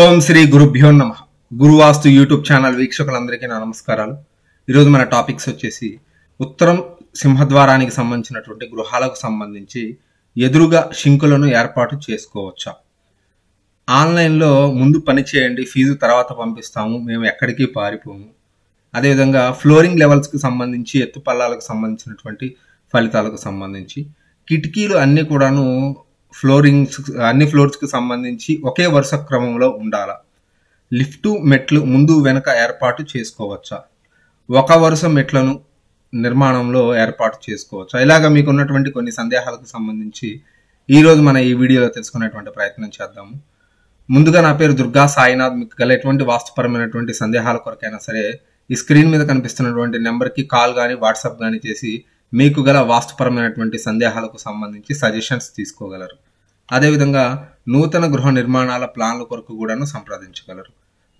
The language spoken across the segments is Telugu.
ఓం శ్రీ గురుభ్యో నమ గురువాస్తు యూట్యూబ్ ఛానల్ వీక్షకులందరికీ నా నమస్కారాలు ఈరోజు మన టాపిక్స్ వచ్చేసి ఉత్తరం సింహద్వారానికి సంబంధించినటువంటి గృహాలకు సంబంధించి ఎదురుగా శింకులను ఏర్పాటు చేసుకోవచ్చా ఆన్లైన్లో ముందు పని చేయండి ఫీజు తర్వాత పంపిస్తాము మేము ఎక్కడికి పారిపోము అదేవిధంగా ఫ్లోరింగ్ లెవెల్స్కి సంబంధించి ఎత్తుపల్లాలకు సంబంధించినటువంటి ఫలితాలకు సంబంధించి కిటికీలు అన్నీ కూడాను ఫ్లోరింగ్స్ అన్ని ఫ్లోర్స్కి సంబంధించి ఒకే వరుస క్రమంలో ఉండాలా లిఫ్ట్ మెట్లు ముందు వెనక ఏర్పాటు చేసుకోవచ్చా ఒక వరుస మెట్లను నిర్మాణంలో ఏర్పాటు చేసుకోవచ్చా ఇలాగ మీకు ఉన్నటువంటి కొన్ని సందేహాలకు సంబంధించి ఈరోజు మన ఈ వీడియోలో తెలుసుకునేటువంటి ప్రయత్నం చేద్దాము ముందుగా నా పేరు దుర్గా సాయినాథ్ మీకు గల ఎటువంటి వాస్తుపరమైనటువంటి సందేహాల కొరకైనా సరే ఈ స్క్రీన్ మీద కనిపిస్తున్నటువంటి నెంబర్కి కాల్ కానీ వాట్సాప్ కానీ చేసి మీకు గల వాస్తుపరమైనటువంటి సందేహాలకు సంబంధించి సజెషన్స్ తీసుకోగలరు అదేవిధంగా నూతన గృహ నిర్మాణాల ప్లాన్ల కొరకు కూడాను సంప్రదించగలరు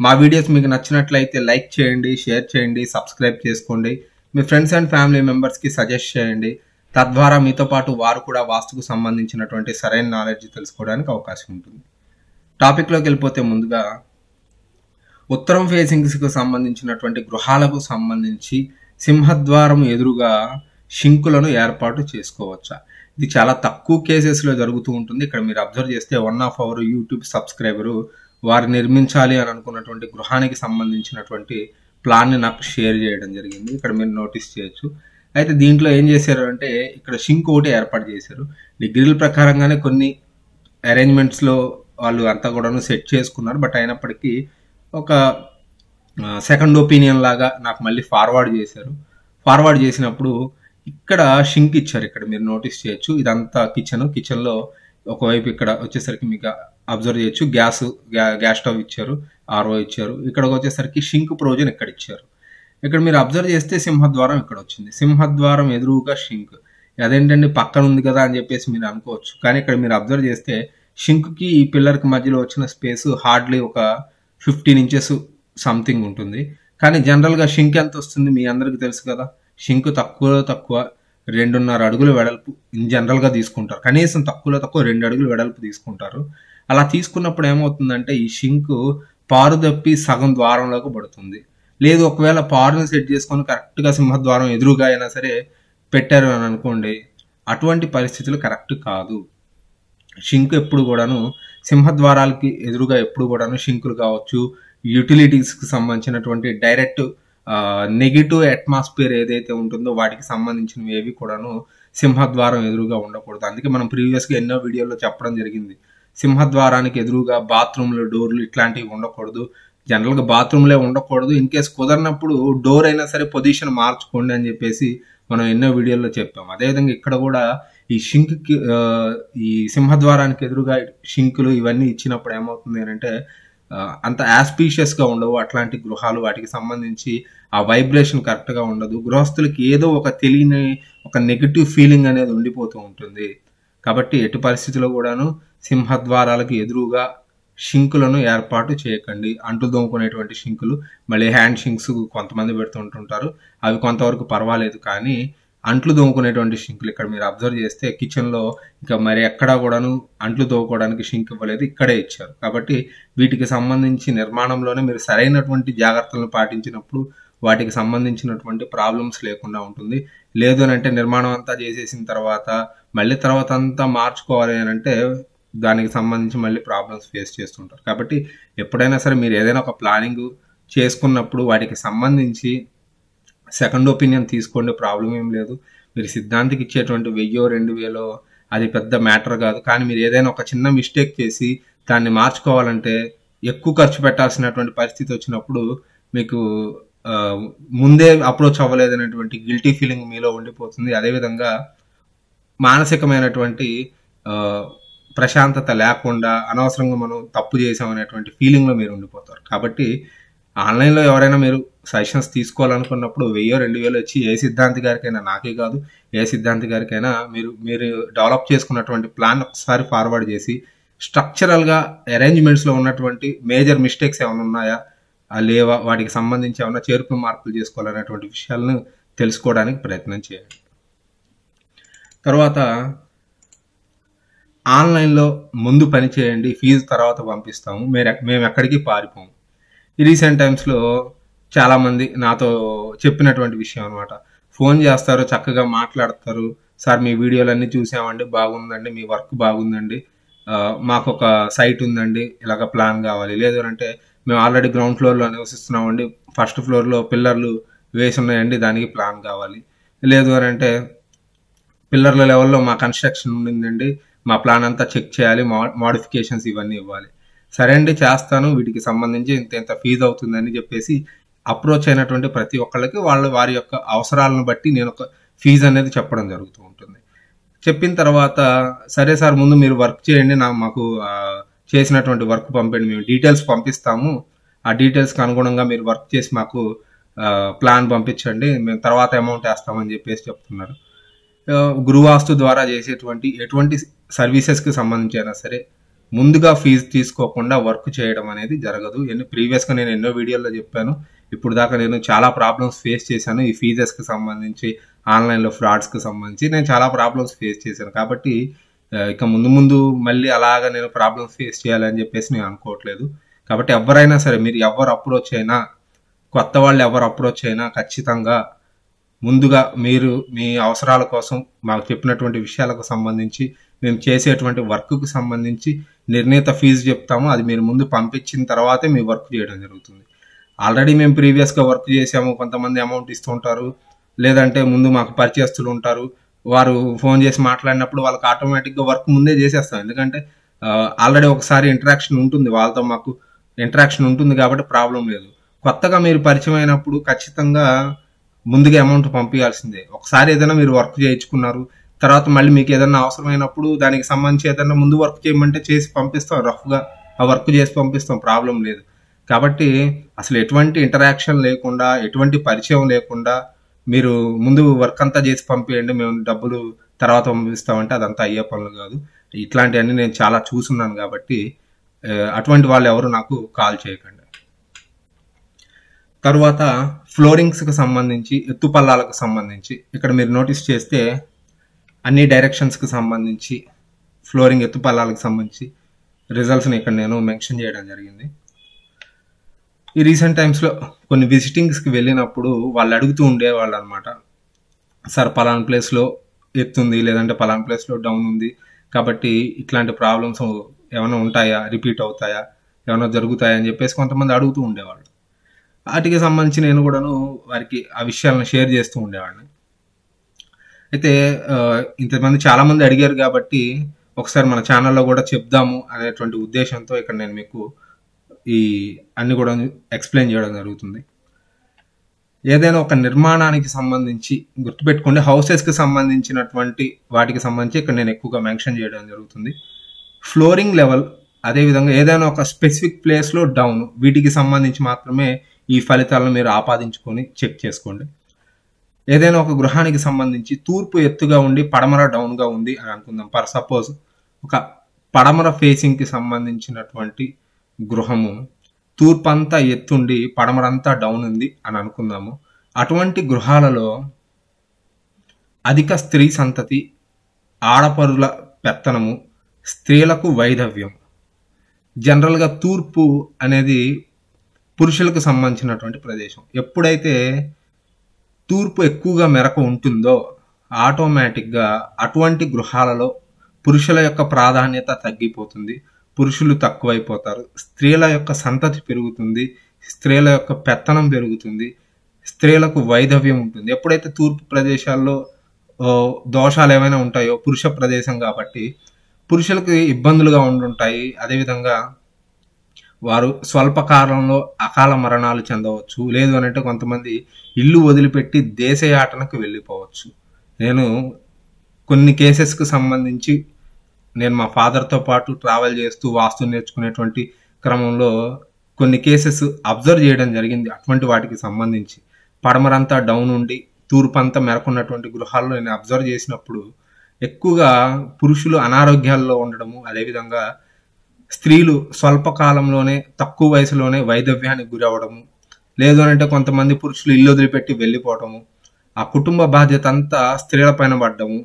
మా వీడియోస్ మీకు నచ్చినట్లయితే లైక్ చేయండి షేర్ చేయండి సబ్స్క్రైబ్ చేసుకోండి మీ ఫ్రెండ్స్ అండ్ ఫ్యామిలీ మెంబర్స్కి సజెస్ట్ చేయండి తద్వారా మీతో పాటు వారు కూడా వాస్తుకు సంబంధించినటువంటి సరైన నాలెడ్జ్ తెలుసుకోవడానికి అవకాశం ఉంటుంది టాపిక్లోకి వెళ్ళిపోతే ముందుగా ఉత్తరం ఫేసింగ్స్కి సంబంధించినటువంటి గృహాలకు సంబంధించి సింహద్వారం ఎదురుగా షింకులను ఏర్పాటు చేసుకోవచ్చా ఇది చాలా తక్కువ కేసెస్లో జరుగుతూ ఉంటుంది ఇక్కడ మీరు అబ్జర్వ్ చేస్తే one of our YouTube subscriber వారు నిర్మించాలి అని అనుకున్నటువంటి గృహానికి సంబంధించినటువంటి ప్లాన్ని నాకు షేర్ చేయడం జరిగింది ఇక్కడ మీరు నోటీస్ చేయొచ్చు అయితే దీంట్లో ఏం చేశారు అంటే ఇక్కడ షింక్ ఒకటి ఏర్పాటు చేశారు డిగ్రీల ప్రకారంగానే కొన్ని అరేంజ్మెంట్స్లో వాళ్ళు అంతా కూడా సెట్ చేసుకున్నారు బట్ అయినప్పటికీ ఒక సెకండ్ ఒపీనియన్ లాగా నాకు మళ్ళీ ఫార్వర్డ్ చేశారు ఫార్వర్డ్ చేసినప్పుడు ఇక్కడ షింక్ ఇచ్చారు ఇక్కడ మీరు నోటీస్ చేయొచ్చు ఇదంతా కిచెన్ కిచెన్లో ఒకవైపు ఇక్కడ వచ్చేసరికి మీకు అబ్జర్వ్ చేయొచ్చు గ్యాస్ గ్యాస్ స్టవ్ ఇచ్చారు ఆర్ఓ ఇచ్చారు ఇక్కడికి వచ్చేసరికి షింక్ ప్రోజన్ ఇక్కడ ఇచ్చారు ఇక్కడ మీరు అబ్జర్వ్ చేస్తే సింహద్వారం ఇక్కడ వచ్చింది సింహద్వారం ఎదురుగా షింక్ అదేంటండి పక్కన ఉంది కదా అని చెప్పేసి మీరు అనుకోవచ్చు కానీ ఇక్కడ మీరు అబ్జర్వ్ చేస్తే షింక్కి ఈ పిల్లర్కి మధ్యలో వచ్చిన స్పేస్ హార్డ్లీ ఒక ఫిఫ్టీన్ ఇంచెస్ సంథింగ్ ఉంటుంది కానీ జనరల్గా షింక్ ఎంత వస్తుంది మీ అందరికీ తెలుసు కదా షింకు తక్కువలో తక్కువ రెండున్నర అడుగుల వెడల్పు ఇన్ జనరల్గా తీసుకుంటారు కనీసం తక్కువలో తక్కువ రెండు అడుగులు వెడల్పు తీసుకుంటారు అలా తీసుకున్నప్పుడు ఏమవుతుందంటే ఈ షింక్ పారు తప్పి సగం ద్వారంలోకి పడుతుంది లేదు ఒకవేళ పారుని సెట్ చేసుకొని కరెక్ట్గా సింహద్వారం ఎదురుగా అయినా సరే పెట్టారు అని అనుకోండి అటువంటి పరిస్థితులు కరెక్ట్ కాదు షింక్ ఎప్పుడు కూడాను సింహద్వారాలకి ఎదురుగా ఎప్పుడు కూడాను షింకులు కావచ్చు యూటిలిటీస్కి సంబంధించినటువంటి డైరెక్ట్ నెగిటివ్ అట్మాస్ఫియర్ ఏదైతే ఉంటుందో వాటికి సంబంధించినవి ఏవి కూడాను సింహద్వారం ఎదురుగా ఉండకూడదు అందుకే మనం ప్రీవియస్గా ఎన్నో వీడియోలో చెప్పడం జరిగింది సింహద్వారానికి ఎదురుగా బాత్రూమ్లు డోర్లు ఇట్లాంటివి ఉండకూడదు జనరల్గా బాత్రూమ్లే ఉండకూడదు ఇన్ కేస్ కుదరినప్పుడు డోర్ అయినా సరే పొజిషన్ మార్చుకోండి అని చెప్పేసి మనం ఎన్నో వీడియోల్లో చెప్పాం అదేవిధంగా ఇక్కడ కూడా ఈ షింక్కి ఈ సింహద్వారానికి ఎదురుగా షింకులు ఇవన్నీ ఇచ్చినప్పుడు ఏమవుతుంది అంటే అంత యాస్పీషియస్గా ఉండవు అట్లాంటి గృహాలు వాటికి సంబంధించి ఆ వైబ్రేషన్ కరెక్ట్గా ఉండదు గృహస్థులకి ఏదో ఒక తెలియని ఒక నెగిటివ్ ఫీలింగ్ అనేది ఉండిపోతూ ఉంటుంది కాబట్టి ఎటు పరిస్థితిలో కూడాను సింహద్వారాలకు ఎదురుగా షింకులను ఏర్పాటు చేయకండి అంటు దోముకునేటువంటి షింకులు మళ్ళీ హ్యాండ్ షింక్స్ కొంతమంది పెడుతుంటుంటారు అవి కొంతవరకు పర్వాలేదు కానీ అంట్లు దోముకునేటువంటి షింకులు ఇక్కడ మీరు అబ్జర్వ్ చేస్తే కిచెన్లో ఇంకా మరి ఎక్కడా కూడాను అంట్లు దోముకోవడానికి షింక్ ఇవ్వలేదు ఇక్కడే ఇచ్చారు కాబట్టి వీటికి సంబంధించి నిర్మాణంలోనే మీరు సరైనటువంటి జాగ్రత్తలను పాటించినప్పుడు వాటికి సంబంధించినటువంటి ప్రాబ్లమ్స్ లేకుండా ఉంటుంది లేదు అని అంటే నిర్మాణం అంతా చేసేసిన తర్వాత మళ్ళీ తర్వాత అంతా మార్చుకోవాలి అని అంటే దానికి సంబంధించి మళ్ళీ ప్రాబ్లమ్స్ ఫేస్ చేస్తుంటారు కాబట్టి ఎప్పుడైనా సరే మీరు ఏదైనా ఒక ప్లానింగ్ చేసుకున్నప్పుడు వాటికి సంబంధించి సెకండ్ ఒపీనియన్ తీసుకోండి ప్రాబ్లం ఏం లేదు మీరు సిద్ధాంతికి ఇచ్చేటువంటి వెయ్యో రెండు వేలో అది పెద్ద మ్యాటర్ కాదు కానీ మీరు ఏదైనా ఒక చిన్న మిస్టేక్ చేసి దాన్ని మార్చుకోవాలంటే ఎక్కువ ఖర్చు పెట్టాల్సినటువంటి పరిస్థితి వచ్చినప్పుడు మీకు ముందే అప్రోచ్ అవ్వలేదనేటువంటి గిల్టీ ఫీలింగ్ మీలో ఉండిపోతుంది అదేవిధంగా మానసికమైనటువంటి ప్రశాంతత లేకుండా అనవసరంగా మనం తప్పు చేసామనేటువంటి ఫీలింగ్లో మీరు ఉండిపోతారు కాబట్టి ఆన్లైన్లో ఎవరైనా మీరు సజెషన్స్ తీసుకోవాలనుకున్నప్పుడు వెయ్యో రెండు వేలు వచ్చి ఏ సిద్ధాంతి గారికైనా నాకే కాదు ఏ సిద్ధాంతి గారికైనా మీరు మీరు డెవలప్ చేసుకున్నటువంటి ప్లాన్ ఒకసారి ఫార్వర్డ్ చేసి స్ట్రక్చరల్గా అరేంజ్మెంట్స్లో ఉన్నటువంటి మేజర్ మిస్టేక్స్ ఏమైనా ఉన్నాయా లేవా వాటికి సంబంధించి ఏమైనా చేర్పులు మార్పులు చేసుకోవాలనేటువంటి విషయాలను తెలుసుకోవడానికి ప్రయత్నం చేయండి తర్వాత ఆన్లైన్లో ముందు పని చేయండి ఫీజు తర్వాత పంపిస్తాము మీరు మేము ఎక్కడికి పారిపోము రీసెంట్ టైమ్స్లో చాలామంది నాతో చెప్పినటువంటి విషయం అనమాట ఫోన్ చేస్తారు చక్కగా మాట్లాడతారు సార్ మీ వీడియోలన్నీ చూసామండి బాగుందండి మీ వర్క్ బాగుందండి మాకు ఒక సైట్ ఉందండి ఇలాగ ప్లాన్ కావాలి లేదు అంటే మేము ఆల్రెడీ గ్రౌండ్ ఫ్లోర్లో నివసిస్తున్నామండి ఫస్ట్ ఫ్లోర్లో పిల్లర్లు వేసి ఉన్నాయండి దానికి ప్లాన్ కావాలి లేదు అని అంటే పిల్లర్ల లెవెల్లో మా కన్స్ట్రక్షన్ ఉండిందండి మా ప్లాన్ అంతా చెక్ చేయాలి మా మోడిఫికేషన్స్ ఇవన్నీ ఇవ్వాలి సరే అండి చేస్తాను వీటికి సంబంధించి ఇంత ఇంత ఫీజు అవుతుందని చెప్పేసి అప్రోచ్ అయినటువంటి ప్రతి ఒక్కళ్ళకి వాళ్ళ వారి యొక్క అవసరాలను బట్టి నేను ఒక ఫీజు అనేది చెప్పడం జరుగుతూ ఉంటుంది చెప్పిన తర్వాత సరే సార్ ముందు మీరు వర్క్ చేయండి నా మాకు చేసినటువంటి వర్క్ పంపండి మేము డీటెయిల్స్ పంపిస్తాము ఆ డీటెయిల్స్కి అనుగుణంగా మీరు వర్క్ చేసి మాకు ప్లాన్ పంపించండి మేము తర్వాత అమౌంట్ వేస్తామని చెప్పేసి చెప్తున్నారు గురువాస్తు ద్వారా చేసేటువంటి ఎటువంటి సర్వీసెస్కి సంబంధించి అయినా సరే ముందుగా ఫీజు తీసుకోకుండా వర్క్ చేయడం అనేది జరగదు ఎన్ని ప్రీవియస్గా నేను ఎన్నో వీడియోల్లో చెప్పాను ఇప్పుడు దాకా నేను చాలా ప్రాబ్లమ్స్ ఫేస్ చేశాను ఈ ఫీజెస్కి సంబంధించి ఆన్లైన్లో ఫ్రాడ్స్కి సంబంధించి నేను చాలా ప్రాబ్లమ్స్ ఫేస్ చేశాను కాబట్టి ఇక ముందు ముందు మళ్ళీ అలాగ నేను ప్రాబ్లమ్స్ ఫేస్ చేయాలని చెప్పేసి నేను అనుకోవట్లేదు కాబట్టి ఎవరైనా సరే మీరు ఎవరు అప్రోచ్ అయినా కొత్త వాళ్ళు ఎవరు అప్రోచ్ అయినా ఖచ్చితంగా ముందుగా మీరు మీ అవసరాల కోసం మాకు చెప్పినటువంటి విషయాలకు సంబంధించి మేము చేసేటువంటి వర్క్కు సంబంధించి నిర్ణీత ఫీజు చెప్తాము అది మీరు ముందు పంపించిన తర్వాతే మీ వర్క్ చేయడం జరుగుతుంది ఆల్రెడీ మేము ప్రీవియస్గా వర్క్ చేసాము కొంతమంది అమౌంట్ ఇస్తుంటారు లేదంటే ముందు మాకు పరిచయస్తులు ఉంటారు వారు ఫోన్ చేసి మాట్లాడినప్పుడు వాళ్ళకి ఆటోమేటిక్గా వర్క్ ముందే చేసేస్తాం ఎందుకంటే ఆల్రెడీ ఒకసారి ఇంటరాక్షన్ ఉంటుంది వాళ్ళతో మాకు ఇంటరాక్షన్ ఉంటుంది కాబట్టి ప్రాబ్లం లేదు కొత్తగా మీరు పరిచయం అయినప్పుడు ఖచ్చితంగా ముందుగా అమౌంట్ పంపించాల్సిందే ఒకసారి ఏదైనా మీరు వర్క్ చేయించుకున్నారు తర్వాత మళ్ళీ మీకు ఏదైనా అవసరమైనప్పుడు దానికి సంబంధించి ఏదైనా ముందు వర్క్ చేయమంటే చేసి పంపిస్తాం రఫ్గా ఆ వర్క్ చేసి పంపిస్తాం ప్రాబ్లం లేదు కాబట్టి అసలు ఎటువంటి ఇంటరాక్షన్ లేకుండా ఎటువంటి పరిచయం లేకుండా మీరు ముందు వర్క్ అంతా చేసి పంపేయండి మేము డబ్బులు తర్వాత పంపిస్తామంటే అదంతా అయ్యే పనులు కాదు ఇట్లాంటివన్నీ నేను చాలా చూసున్నాను కాబట్టి అటువంటి వాళ్ళు ఎవరు నాకు కాల్ చేయకండి తరువాత ఫ్లోరింగ్స్కి సంబంధించి ఎత్తుపల్లాలకు సంబంధించి ఇక్కడ మీరు నోటీస్ చేస్తే అన్ని డైరెక్షన్స్కి సంబంధించి ఫ్లోరింగ్ ఎత్తుపల్లాలకు సంబంధించి రిజల్ట్స్ని ఇక్కడ నేను మెన్షన్ చేయడం జరిగింది ఈ రీసెంట్ టైమ్స్లో కొన్ని విజిటింగ్స్కి వెళ్ళినప్పుడు వాళ్ళు అడుగుతూ ఉండేవాళ్ళు అనమాట సార్ పలానా ప్లేస్లో ఎత్తుంది లేదంటే పలానా ప్లేస్లో డౌన్ ఉంది కాబట్టి ఇట్లాంటి ప్రాబ్లమ్స్ ఏమైనా ఉంటాయా రిపీట్ అవుతాయా ఏమైనా జరుగుతాయా అని చెప్పేసి కొంతమంది అడుగుతూ ఉండేవాళ్ళు వాటికి సంబంధించి నేను కూడాను వారికి ఆ విషయాలను షేర్ చేస్తూ ఉండేవాడిని అయితే ఇంతమంది చాలామంది అడిగారు కాబట్టి ఒకసారి మన ఛానల్లో కూడా చెప్దాము అనేటువంటి ఉద్దేశంతో ఇక్కడ నేను మీకు ఈ అన్ని కూడా ఎక్స్ప్లెయిన్ చేయడం జరుగుతుంది ఏదైనా ఒక నిర్మాణానికి సంబంధించి గుర్తుపెట్టుకోండి హౌసెస్కి సంబంధించినటువంటి వాటికి సంబంధించి ఇక్కడ నేను ఎక్కువగా మెన్షన్ చేయడం జరుగుతుంది ఫ్లోరింగ్ లెవెల్ అదేవిధంగా ఏదైనా ఒక స్పెసిఫిక్ ప్లేస్లో డౌన్ వీటికి సంబంధించి మాత్రమే ఈ ఫలితాలను మీరు ఆపాదించుకొని చెక్ చేసుకోండి ఏదైనా ఒక గృహానికి సంబంధించి తూర్పు ఎత్తుగా ఉండి పడమర డౌన్గా ఉంది అని అనుకుందాం ఫర్ సపోజ్ ఒక పడమర ఫేసింగ్కి సంబంధించినటువంటి గృహము తూర్పు అంతా ఎత్తుండి పడమరంతా డౌన్ ఉంది అని అనుకుందాము అటువంటి గృహాలలో అధిక స్త్రీ సంతతి ఆడపరుల పెత్తనము స్త్రీలకు వైధవ్యం జనరల్గా తూర్పు అనేది పురుషులకు సంబంధించినటువంటి ప్రదేశం ఎప్పుడైతే తూర్పు ఎక్కువగా మెరక ఉంటుందో ఆటోమేటిక్గా అటువంటి గృహాలలో పురుషుల యొక్క ప్రాధాన్యత తగ్గిపోతుంది పురుషులు తక్కువైపోతారు స్త్రీల యొక్క సంతతి పెరుగుతుంది స్త్రీల యొక్క పెత్తనం పెరుగుతుంది స్త్రీలకు వైధవ్యం ఉంటుంది ఎప్పుడైతే తూర్పు ప్రదేశాల్లో దోషాలు ఏమైనా ఉంటాయో పురుష ప్రదేశం కాబట్టి పురుషులకు ఇబ్బందులుగా ఉండుంటాయి అదేవిధంగా వారు స్వల్పకాలంలో అకాల మరణాలు చెందవచ్చు లేదు అనంటే కొంతమంది ఇల్లు వదిలిపెట్టి దేశయాటనకు వెళ్ళిపోవచ్చు నేను కొన్ని కేసెస్కు సంబంధించి నేను మా ఫాదర్తో పాటు ట్రావెల్ చేస్తూ వాస్తు నేర్చుకునేటువంటి క్రమంలో కొన్ని కేసెస్ అబ్జర్వ్ చేయడం జరిగింది అటువంటి వాటికి సంబంధించి పడమరంతా డౌన్ ఉండి తూర్పంతా మెరకున్నటువంటి గృహాల్లో నేను అబ్జర్వ్ చేసినప్పుడు ఎక్కువగా పురుషులు అనారోగ్యాల్లో ఉండడము అదేవిధంగా స్త్రీలు స్వల్పకాలంలోనే తక్కువ వయసులోనే వైధవ్యానికి గురవడము లేదు అంటే కొంతమంది పురుషులు ఇల్లు వదిలిపెట్టి వెళ్ళిపోవటము ఆ కుటుంబ బాధ్యత అంతా స్త్రీల పైన పడ్డము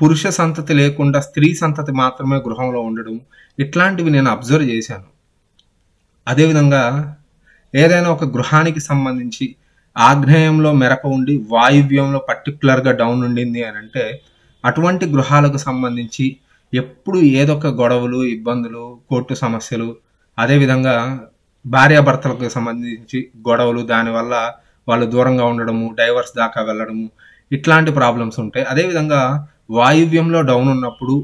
పురుష సంతతి లేకుండా స్త్రీ సంతతి మాత్రమే గృహంలో ఉండడం ఇట్లాంటివి నేను అబ్జర్వ్ చేశాను అదేవిధంగా ఏదైనా ఒక గృహానికి సంబంధించి ఆగ్నేయంలో మెరక ఉండి వాయువ్యంలో పర్టికులర్గా డౌన్ ఉండింది అని అంటే అటువంటి గృహాలకు సంబంధించి ఎప్పుడు ఏదొక గొడవలు ఇబ్బందులు కోర్టు సమస్యలు అదేవిధంగా భార్యాభర్తలకు సంబంధించి గొడవలు దానివల్ల వాళ్ళు దూరంగా ఉండడము డైవర్స్ దాకా వెళ్ళడము ఇట్లాంటి ప్రాబ్లమ్స్ ఉంటాయి అదేవిధంగా వాయువ్యంలో డౌన్ ఉన్నప్పుడు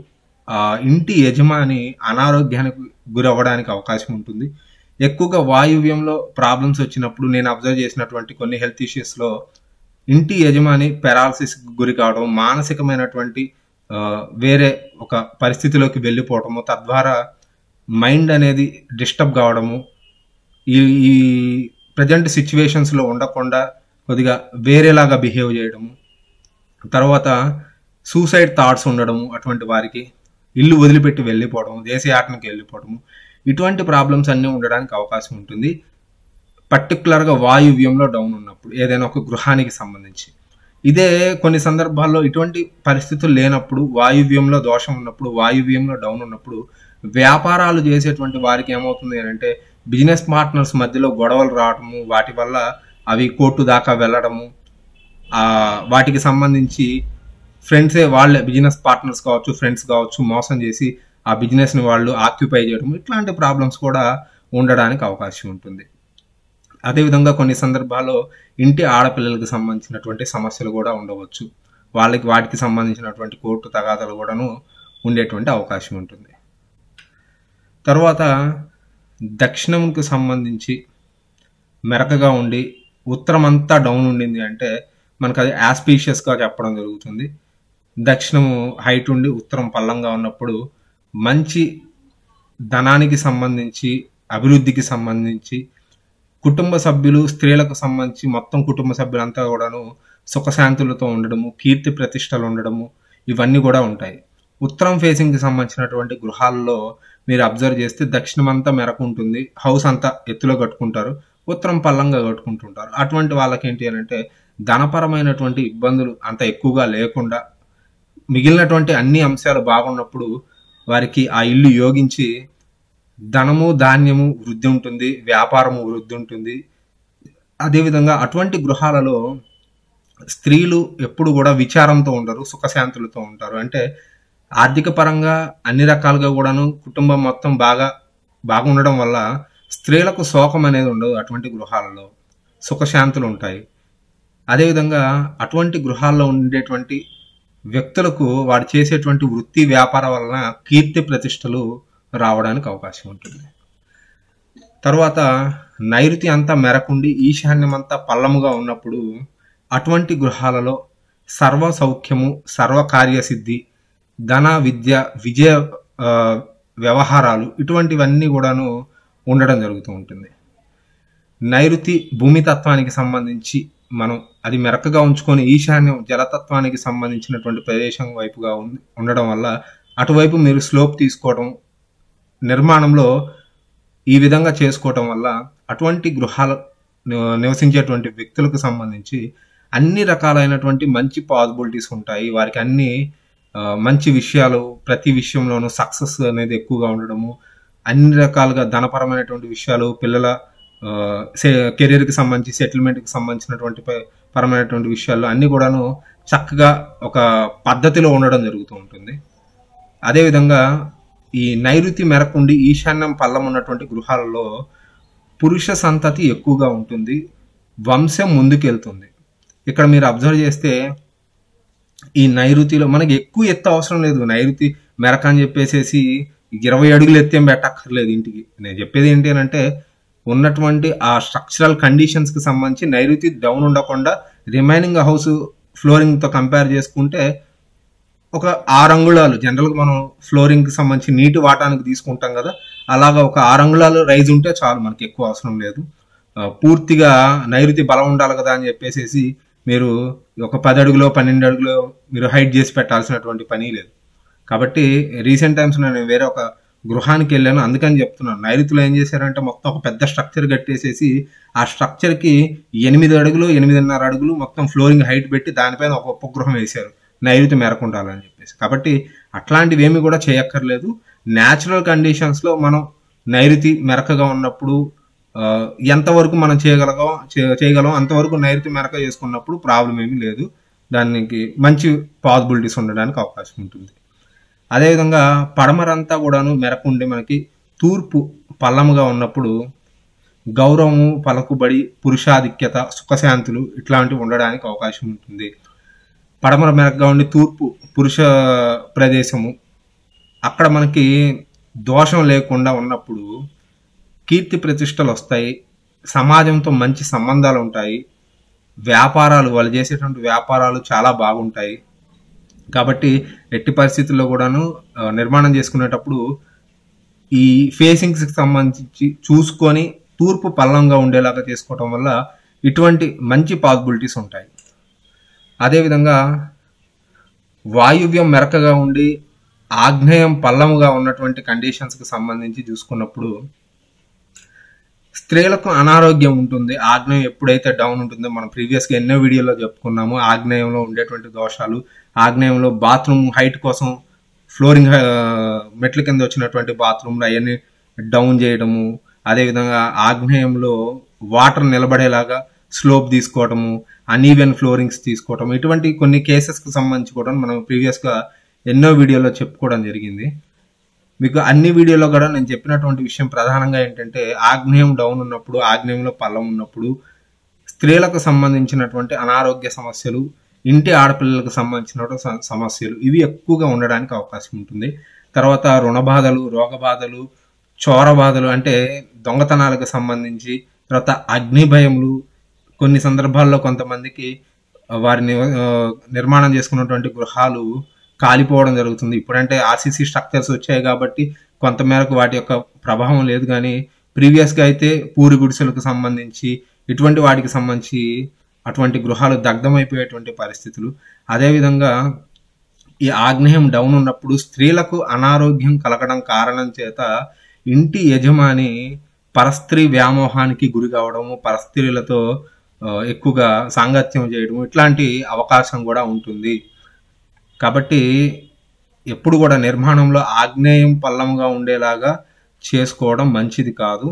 ఇంటి యజమాని అనారోగ్యానికి గురవ్వడానికి అవకాశం ఉంటుంది ఎక్కువగా వాయువ్యంలో ప్రాబ్లమ్స్ వచ్చినప్పుడు నేను అబ్జర్వ్ చేసినటువంటి కొన్ని హెల్త్ ఇష్యూస్లో ఇంటి యజమాని పెరాలసిస్కి గురి కావడం మానసికమైనటువంటి వేరే ఒక పరిస్థితిలోకి వెళ్ళిపోవటము తద్వారా మైండ్ అనేది డిస్టర్బ్ కావడము ఈ ఈ ప్రజెంట్ సిచ్యువేషన్స్లో ఉండకుండా కొద్దిగా వేరేలాగా బిహేవ్ చేయడము తర్వాత సూసైడ్ థాట్స్ ఉండడము అటువంటి వారికి ఇల్లు వదిలిపెట్టి వెళ్ళిపోవడము దేశయాటనకి వెళ్ళిపోవడము ఇటువంటి ప్రాబ్లమ్స్ అన్నీ ఉండడానికి అవకాశం ఉంటుంది పర్టికులర్గా వాయువ్యంలో డౌన్ ఉన్నప్పుడు ఏదైనా ఒక గృహానికి సంబంధించి ఇదే కొన్ని సందర్భాల్లో ఇటువంటి పరిస్థితులు లేనప్పుడు వాయువ్యంలో దోషం ఉన్నప్పుడు వాయువ్యంలో డౌన్ ఉన్నప్పుడు వ్యాపారాలు చేసేటువంటి వారికి ఏమవుతుంది అంటే బిజినెస్ పార్ట్నర్స్ మధ్యలో గొడవలు రావటము వాటి వల్ల అవి కోర్టు దాకా వెళ్ళడము వాటికి సంబంధించి ఫ్రెండ్సే వాళ్ళే బిజినెస్ పార్ట్నర్స్ కావచ్చు ఫ్రెండ్స్ కావచ్చు మోసం చేసి ఆ బిజినెస్ని వాళ్ళు ఆక్యుపై చేయడం ఇట్లాంటి ప్రాబ్లమ్స్ కూడా ఉండడానికి అవకాశం ఉంటుంది అదేవిధంగా కొన్ని సందర్భాల్లో ఇంటి ఆడపిల్లలకు సంబంధించినటువంటి సమస్యలు కూడా ఉండవచ్చు వాళ్ళకి వాటికి సంబంధించినటువంటి కోర్టు తగాదాలు కూడాను ఉండేటువంటి అవకాశం ఉంటుంది తర్వాత దక్షిణంకు సంబంధించి మెరకగా ఉండి ఉత్తరం అంతా డౌన్ ఉండింది అంటే మనకు అది యాస్పీషియస్గా చెప్పడం జరుగుతుంది దక్షిణము హైట్ ఉండి ఉత్తరం పల్లంగా ఉన్నప్పుడు మంచి ధనానికి సంబంధించి అభివృద్ధికి సంబంధించి కుటుంబ సభ్యులు స్త్రీలకు సంబంధించి మొత్తం కుటుంబ సభ్యులంతా కూడాను సుఖశాంతులతో ఉండడము కీర్తి ప్రతిష్టలు ఉండడము ఇవన్నీ కూడా ఉంటాయి ఉత్తరం ఫేసింగ్కి సంబంధించినటువంటి గృహాల్లో మీరు అబ్జర్వ్ చేస్తే అంతా మెరకు ఉంటుంది హౌస్ అంతా ఎత్తులో కట్టుకుంటారు ఉత్తరం పల్లంగా కట్టుకుంటుంటారు అటువంటి వాళ్ళకి ఏంటి అని అంటే ధనపరమైనటువంటి ఇబ్బందులు అంత ఎక్కువగా లేకుండా మిగిలినటువంటి అన్ని అంశాలు బాగున్నప్పుడు వారికి ఆ ఇల్లు యోగించి ధనము ధాన్యము వృద్ధి ఉంటుంది వ్యాపారము వృద్ధి ఉంటుంది అదేవిధంగా అటువంటి గృహాలలో స్త్రీలు ఎప్పుడు కూడా విచారంతో ఉండరు సుఖశాంతులతో ఉంటారు అంటే ఆర్థిక పరంగా అన్ని రకాలుగా కూడాను కుటుంబం మొత్తం బాగా బాగుండడం వల్ల స్త్రీలకు శోకం అనేది ఉండదు అటువంటి గృహాలలో సుఖశాంతులు ఉంటాయి అదేవిధంగా అటువంటి గృహాల్లో ఉండేటువంటి వ్యక్తులకు వాడు చేసేటువంటి వృత్తి వ్యాపారం వలన కీర్తి ప్రతిష్టలు రావడానికి అవకాశం ఉంటుంది తర్వాత నైరుతి అంతా మెరకుండి ఈశాన్యమంతా పల్లముగా ఉన్నప్పుడు అటువంటి గృహాలలో సర్వ సౌఖ్యము సర్వకార్యసిద్ధి ధన విద్య విజయ వ్యవహారాలు ఇటువంటివన్నీ కూడాను ఉండడం జరుగుతూ ఉంటుంది నైరుతి భూమితత్వానికి సంబంధించి మనం అది మెరకగా ఉంచుకొని ఈశాన్యం జలతత్వానికి సంబంధించినటువంటి ప్రదేశం వైపుగా ఉండడం వల్ల అటువైపు మీరు స్లోప్ తీసుకోవడం నిర్మాణంలో ఈ విధంగా చేసుకోవటం వల్ల అటువంటి గృహాల నివసించేటువంటి వ్యక్తులకు సంబంధించి అన్ని రకాలైనటువంటి మంచి పాసిబిలిటీస్ ఉంటాయి వారికి అన్ని మంచి విషయాలు ప్రతి విషయంలోనూ సక్సెస్ అనేది ఎక్కువగా ఉండడము అన్ని రకాలుగా ధనపరమైనటువంటి విషయాలు పిల్లల కెరీర్కి సంబంధించి సెటిల్మెంట్కి సంబంధించినటువంటి పరమైనటువంటి విషయాల్లో అన్నీ కూడాను చక్కగా ఒక పద్ధతిలో ఉండడం జరుగుతూ ఉంటుంది అదేవిధంగా ఈ నైరుతి మెరకుండి ఈశాన్యం పల్లం ఉన్నటువంటి గృహాలలో పురుష సంతతి ఎక్కువగా ఉంటుంది వంశం ముందుకెళ్తుంది ఇక్కడ మీరు అబ్జర్వ్ చేస్తే ఈ నైరుతిలో మనకి ఎక్కువ ఎత్తు అవసరం లేదు నైరుతి మెరక అని చెప్పేసేసి ఇరవై అడుగులు ఎత్తేం పెట్టక్కర్లేదు ఇంటికి నేను చెప్పేది ఏంటి అని అంటే ఉన్నటువంటి ఆ స్ట్రక్చరల్ కండిషన్స్కి సంబంధించి నైరుతి డౌన్ ఉండకుండా రిమైనింగ్ హౌస్ ఫ్లోరింగ్తో కంపేర్ చేసుకుంటే ఒక ఆరు అంగుళాలు జనరల్గా మనం ఫ్లోరింగ్కి సంబంధించి నీటి వాటానికి తీసుకుంటాం కదా అలాగా ఒక ఆరు అంగుళాలు రైజ్ ఉంటే చాలు మనకి ఎక్కువ అవసరం లేదు పూర్తిగా నైరుతి బలం ఉండాలి కదా అని చెప్పేసి మీరు ఒక పది అడుగులో పన్నెండు అడుగులో మీరు హైట్ చేసి పెట్టాల్సినటువంటి పని లేదు కాబట్టి రీసెంట్ టైమ్స్ నేను వేరే ఒక గృహానికి వెళ్ళాను అందుకని చెప్తున్నాను నైరుతులు ఏం చేశారంటే మొత్తం ఒక పెద్ద స్ట్రక్చర్ కట్టేసేసి ఆ స్ట్రక్చర్కి ఎనిమిది అడుగులు ఎనిమిదిన్నర అడుగులు మొత్తం ఫ్లోరింగ్ హైట్ పెట్టి దానిపైన ఒక ఉపగృహం వేశారు నైరుతి మేరకు ఉండాలని చెప్పేసి కాబట్టి అట్లాంటివి ఏమి కూడా చేయక్కర్లేదు న్యాచురల్ కండిషన్స్లో మనం నైరుతి మెరకగా ఉన్నప్పుడు ఎంతవరకు మనం చేయగలగా చేయగలం అంతవరకు నైరుతి మెరక చేసుకున్నప్పుడు ప్రాబ్లం ఏమీ లేదు దానికి మంచి పాసిబిలిటీస్ ఉండడానికి అవకాశం ఉంటుంది అదేవిధంగా పడమరంతా కూడాను మెరక ఉండి మనకి తూర్పు పల్లముగా ఉన్నప్పుడు గౌరవము పలకుబడి పురుషాధిక్యత సుఖశాంతులు ఇట్లాంటివి ఉండడానికి అవకాశం ఉంటుంది పడమర మెరగ్గా ఉండి తూర్పు పురుష ప్రదేశము అక్కడ మనకి దోషం లేకుండా ఉన్నప్పుడు కీర్తి ప్రతిష్టలు వస్తాయి సమాజంతో మంచి సంబంధాలు ఉంటాయి వ్యాపారాలు వాళ్ళు చేసేటువంటి వ్యాపారాలు చాలా బాగుంటాయి కాబట్టి ఎట్టి పరిస్థితుల్లో కూడాను నిర్మాణం చేసుకునేటప్పుడు ఈ ఫేసింగ్స్కి సంబంధించి చూసుకొని తూర్పు పల్లంగా ఉండేలాగా చేసుకోవటం వల్ల ఇటువంటి మంచి పాసిబిలిటీస్ ఉంటాయి అదేవిధంగా వాయువ్యం మెరకగా ఉండి ఆగ్నేయం పల్లముగా ఉన్నటువంటి కండిషన్స్కి సంబంధించి చూసుకున్నప్పుడు స్త్రీలకు అనారోగ్యం ఉంటుంది ఆగ్నేయం ఎప్పుడైతే డౌన్ ఉంటుందో మనం ప్రీవియస్గా ఎన్నో వీడియోలో చెప్పుకున్నాము ఆగ్నేయంలో ఉండేటువంటి దోషాలు ఆగ్నేయంలో బాత్రూమ్ హైట్ కోసం ఫ్లోరింగ్ మెట్ల కింద వచ్చినటువంటి బాత్రూమ్లు అవన్నీ డౌన్ చేయడము అదేవిధంగా ఆగ్నేయంలో వాటర్ నిలబడేలాగా స్లోప్ తీసుకోవటము అన్ఈవెన్ ఫ్లోరింగ్స్ తీసుకోవటం ఇటువంటి కొన్ని కేసెస్కి సంబంధించి కూడా మనం ప్రీవియస్గా ఎన్నో వీడియోలో చెప్పుకోవడం జరిగింది మీకు అన్ని వీడియోలో కూడా నేను చెప్పినటువంటి విషయం ప్రధానంగా ఏంటంటే ఆగ్నేయం డౌన్ ఉన్నప్పుడు ఆగ్నేయంలో పల్లం ఉన్నప్పుడు స్త్రీలకు సంబంధించినటువంటి అనారోగ్య సమస్యలు ఇంటి ఆడపిల్లలకు సంబంధించిన సమస్యలు ఇవి ఎక్కువగా ఉండడానికి అవకాశం ఉంటుంది తర్వాత రుణ బాధలు రోగ బాధలు చోర బాధలు అంటే దొంగతనాలకు సంబంధించి తర్వాత అగ్నిభయములు భయములు కొన్ని సందర్భాల్లో కొంతమందికి వారిని నిర్మాణం చేసుకున్నటువంటి గృహాలు కాలిపోవడం జరుగుతుంది ఇప్పుడంటే ఆర్సీసీ స్ట్రక్చర్స్ వచ్చాయి కాబట్టి కొంతమేరకు వాటి యొక్క ప్రభావం లేదు కానీ ప్రీవియస్గా అయితే పూరి గుడిసెలకు సంబంధించి ఇటువంటి వాటికి సంబంధించి అటువంటి గృహాలు దగ్ధమైపోయేటువంటి పరిస్థితులు అదేవిధంగా ఈ ఆగ్నేయం డౌన్ ఉన్నప్పుడు స్త్రీలకు అనారోగ్యం కలగడం కారణం చేత ఇంటి యజమాని పరస్త్రీ వ్యామోహానికి గురి కావడము పరస్త్రీలతో ఎక్కువగా సాంగత్యం చేయడం ఇట్లాంటి అవకాశం కూడా ఉంటుంది కాబట్టి ఎప్పుడు కూడా నిర్మాణంలో ఆగ్నేయం పల్లంగా ఉండేలాగా చేసుకోవడం మంచిది కాదు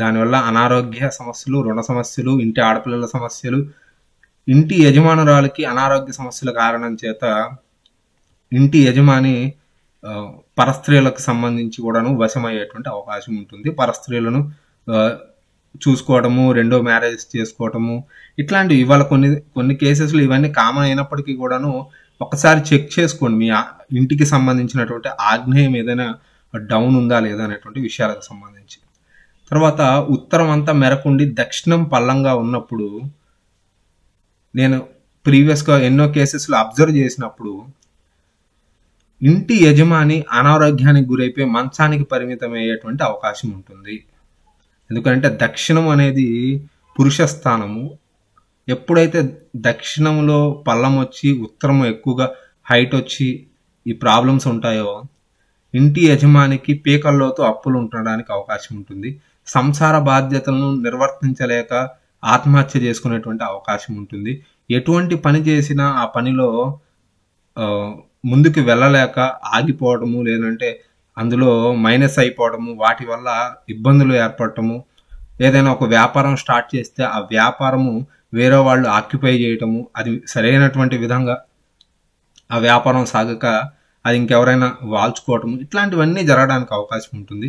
దానివల్ల అనారోగ్య సమస్యలు రుణ సమస్యలు ఇంటి ఆడపిల్లల సమస్యలు ఇంటి యజమానురాలకి అనారోగ్య సమస్యల కారణం చేత ఇంటి యజమాని పరస్త్రీలకు సంబంధించి కూడాను వశమయ్యేటువంటి అవకాశం ఉంటుంది పరస్త్రీలను చూసుకోవడము రెండో మ్యారేజ్ చేసుకోవడము ఇట్లాంటివి ఇవాళ కొన్ని కొన్ని కేసెస్లు ఇవన్నీ కామన్ అయినప్పటికీ కూడాను ఒకసారి చెక్ చేసుకోండి మీ ఇంటికి సంబంధించినటువంటి ఆగ్నేయం ఏదైనా డౌన్ ఉందా లేదా అనేటువంటి విషయాలకు సంబంధించి తర్వాత ఉత్తరం అంతా మెరకుండి దక్షిణం పల్లంగా ఉన్నప్పుడు నేను ప్రీవియస్గా ఎన్నో కేసెస్లో అబ్జర్వ్ చేసినప్పుడు ఇంటి యజమాని అనారోగ్యానికి గురైపోయి మంచానికి పరిమితమయ్యేటువంటి అవకాశం ఉంటుంది ఎందుకంటే దక్షిణం అనేది పురుష స్థానము ఎప్పుడైతే దక్షిణంలో పల్లం వచ్చి ఉత్తరం ఎక్కువగా హైట్ వచ్చి ఈ ప్రాబ్లమ్స్ ఉంటాయో ఇంటి యజమానికి పీకల్లోతో అప్పులు ఉండడానికి అవకాశం ఉంటుంది సంసార బాధ్యతలను నిర్వర్తించలేక ఆత్మహత్య చేసుకునేటువంటి అవకాశం ఉంటుంది ఎటువంటి పని చేసినా ఆ పనిలో ముందుకు వెళ్ళలేక ఆగిపోవడము లేదంటే అందులో మైనస్ అయిపోవడము వాటి వల్ల ఇబ్బందులు ఏర్పడటము ఏదైనా ఒక వ్యాపారం స్టార్ట్ చేస్తే ఆ వ్యాపారము వేరే వాళ్ళు ఆక్యుపై చేయటము అది సరైనటువంటి విధంగా ఆ వ్యాపారం సాగక అది ఇంకెవరైనా వాల్చుకోవటము ఇట్లాంటివన్నీ జరగడానికి అవకాశం ఉంటుంది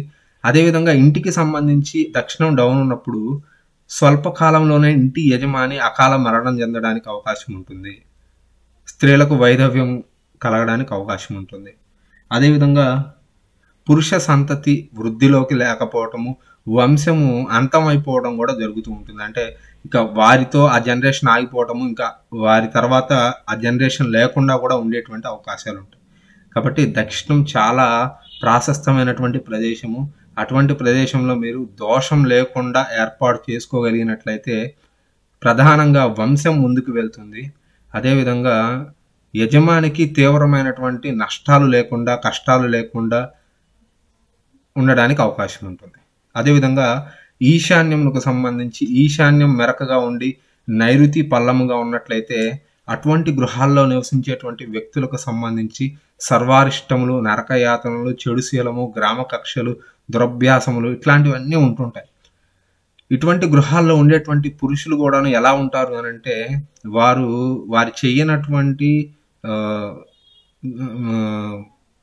అదేవిధంగా ఇంటికి సంబంధించి దక్షిణం డౌన్ ఉన్నప్పుడు స్వల్పకాలంలోనే ఇంటి యజమాని అకాల మరణం చెందడానికి అవకాశం ఉంటుంది స్త్రీలకు వైధవ్యం కలగడానికి అవకాశం ఉంటుంది అదేవిధంగా పురుష సంతతి వృద్ధిలోకి లేకపోవటము వంశము అంతమైపోవడం కూడా జరుగుతూ ఉంటుంది అంటే ఇంకా వారితో ఆ జనరేషన్ ఆగిపోవటము ఇంకా వారి తర్వాత ఆ జనరేషన్ లేకుండా కూడా ఉండేటువంటి అవకాశాలు ఉంటాయి కాబట్టి దక్షిణం చాలా ప్రాశస్తమైనటువంటి ప్రదేశము అటువంటి ప్రదేశంలో మీరు దోషం లేకుండా ఏర్పాటు చేసుకోగలిగినట్లయితే ప్రధానంగా వంశం ముందుకు వెళ్తుంది అదేవిధంగా యజమానికి తీవ్రమైనటువంటి నష్టాలు లేకుండా కష్టాలు లేకుండా ఉండడానికి అవకాశం ఉంటుంది అదేవిధంగా ఈశాన్యంకు సంబంధించి ఈశాన్యం మెరకగా ఉండి నైరుతి పల్లముగా ఉన్నట్లయితే అటువంటి గృహాల్లో నివసించేటువంటి వ్యక్తులకు సంబంధించి సర్వారిష్టములు నరకయాతనలు చెడుశీలము గ్రామ కక్షలు దురభ్యాసములు ఇట్లాంటివన్నీ ఉంటుంటాయి ఇటువంటి గృహాల్లో ఉండేటువంటి పురుషులు కూడాను ఎలా ఉంటారు అని అంటే వారు వారు చేయనటువంటి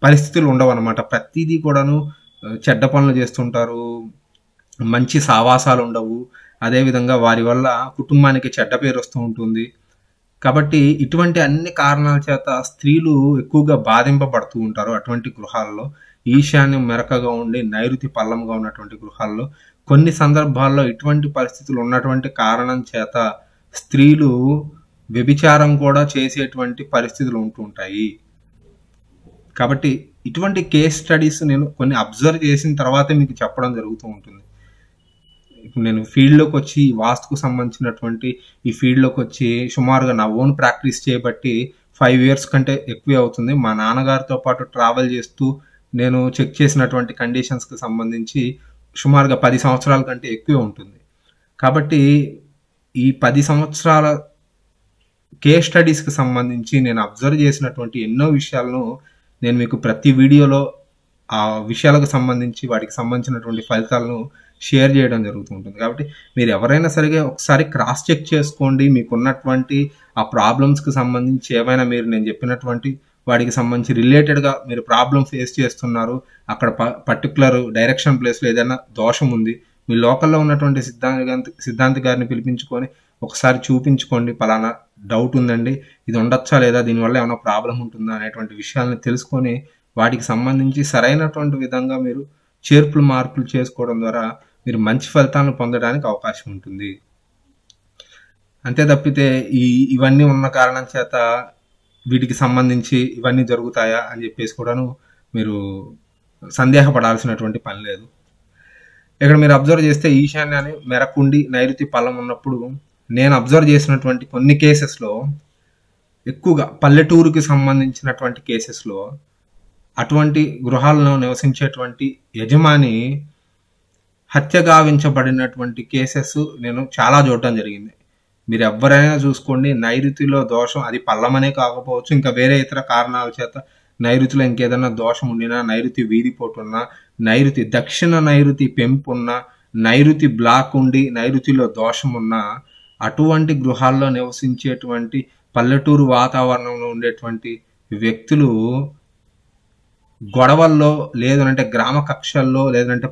పరిస్థితులు ఉండవన్నమాట ప్రతిదీ కూడాను చెడ్డ పనులు చేస్తుంటారు మంచి సావాసాలు ఉండవు అదేవిధంగా వారి వల్ల కుటుంబానికి చెడ్డ పేరు వస్తూ ఉంటుంది కాబట్టి ఇటువంటి అన్ని కారణాల చేత స్త్రీలు ఎక్కువగా బాధింపబడుతూ ఉంటారు అటువంటి గృహాల్లో ఈశాన్యం మెరకగా ఉండి నైరుతి పల్లంగా ఉన్నటువంటి గృహాల్లో కొన్ని సందర్భాల్లో ఇటువంటి పరిస్థితులు ఉన్నటువంటి కారణం చేత స్త్రీలు వ్యభిచారం కూడా చేసేటువంటి పరిస్థితులు ఉంటుంటాయి కాబట్టి ఇటువంటి కేస్ స్టడీస్ నేను కొన్ని అబ్జర్వ్ చేసిన తర్వాతే మీకు చెప్పడం జరుగుతూ ఉంటుంది ఇప్పుడు నేను ఫీల్డ్లోకి వచ్చి వాస్తుకు సంబంధించినటువంటి ఈ ఫీల్డ్లోకి వచ్చి సుమారుగా నా ఓన్ ప్రాక్టీస్ చేయబట్టి ఫైవ్ ఇయర్స్ కంటే ఎక్కువే అవుతుంది మా నాన్నగారితో పాటు ట్రావెల్ చేస్తూ నేను చెక్ చేసినటువంటి కండిషన్స్కి సంబంధించి సుమారుగా పది సంవత్సరాల కంటే ఎక్కువే ఉంటుంది కాబట్టి ఈ పది సంవత్సరాల కేస్ స్టడీస్కి సంబంధించి నేను అబ్జర్వ్ చేసినటువంటి ఎన్నో విషయాలను నేను మీకు ప్రతి వీడియోలో ఆ విషయాలకు సంబంధించి వాటికి సంబంధించినటువంటి ఫలితాలను షేర్ చేయడం జరుగుతూ ఉంటుంది కాబట్టి మీరు ఎవరైనా సరిగా ఒకసారి క్రాస్ చెక్ చేసుకోండి మీకున్నటువంటి ఆ ప్రాబ్లమ్స్కి సంబంధించి ఏమైనా మీరు నేను చెప్పినటువంటి వాటికి సంబంధించి రిలేటెడ్గా మీరు ప్రాబ్లం ఫేస్ చేస్తున్నారు అక్కడ ప పర్టికులర్ డైరెక్షన్ ప్లేస్లో ఏదైనా దోషం ఉంది మీ లోకల్లో ఉన్నటువంటి సిద్ధాంత సిద్ధాంతి గారిని పిలిపించుకొని ఒకసారి చూపించుకోండి పలానా డౌట్ ఉందండి ఇది ఉండొచ్చా లేదా దీనివల్ల ఏమైనా ప్రాబ్లం ఉంటుందా అనేటువంటి విషయాలను తెలుసుకొని వాటికి సంబంధించి సరైనటువంటి విధంగా మీరు చేర్పులు మార్పులు చేసుకోవడం ద్వారా మీరు మంచి ఫలితాలను పొందడానికి అవకాశం ఉంటుంది అంతే తప్పితే ఈ ఇవన్నీ ఉన్న కారణం చేత వీటికి సంబంధించి ఇవన్నీ జరుగుతాయా అని చెప్పేసి కూడాను మీరు సందేహపడాల్సినటువంటి పని లేదు ఇక్కడ మీరు అబ్జర్వ్ చేస్తే ఈశాన్యాన్ని మెరకుండి నైరుతి పల్లం ఉన్నప్పుడు నేను అబ్జర్వ్ చేసినటువంటి కొన్ని కేసెస్లో ఎక్కువగా పల్లెటూరుకి సంబంధించినటువంటి కేసెస్లో అటువంటి గృహాలను నివసించేటువంటి యజమాని హత్యగావించబడినటువంటి కేసెస్ నేను చాలా చూడటం జరిగింది మీరు ఎవరైనా చూసుకోండి నైరుతిలో దోషం అది పల్లమనే కాకపోవచ్చు ఇంకా వేరే ఇతర కారణాల చేత నైరుతిలో ఇంకేదైనా దోషం ఉండినా నైరుతి వీధిపోటున్నా నైరుతి దక్షిణ నైరుతి పెంపు ఉన్నా నైరుతి బ్లాక్ ఉండి నైరుతిలో దోషం ఉన్నా అటువంటి గృహాల్లో నివసించేటువంటి పల్లెటూరు వాతావరణంలో ఉండేటువంటి వ్యక్తులు గొడవల్లో లేదంటే గ్రామ కక్షల్లో లేదంటే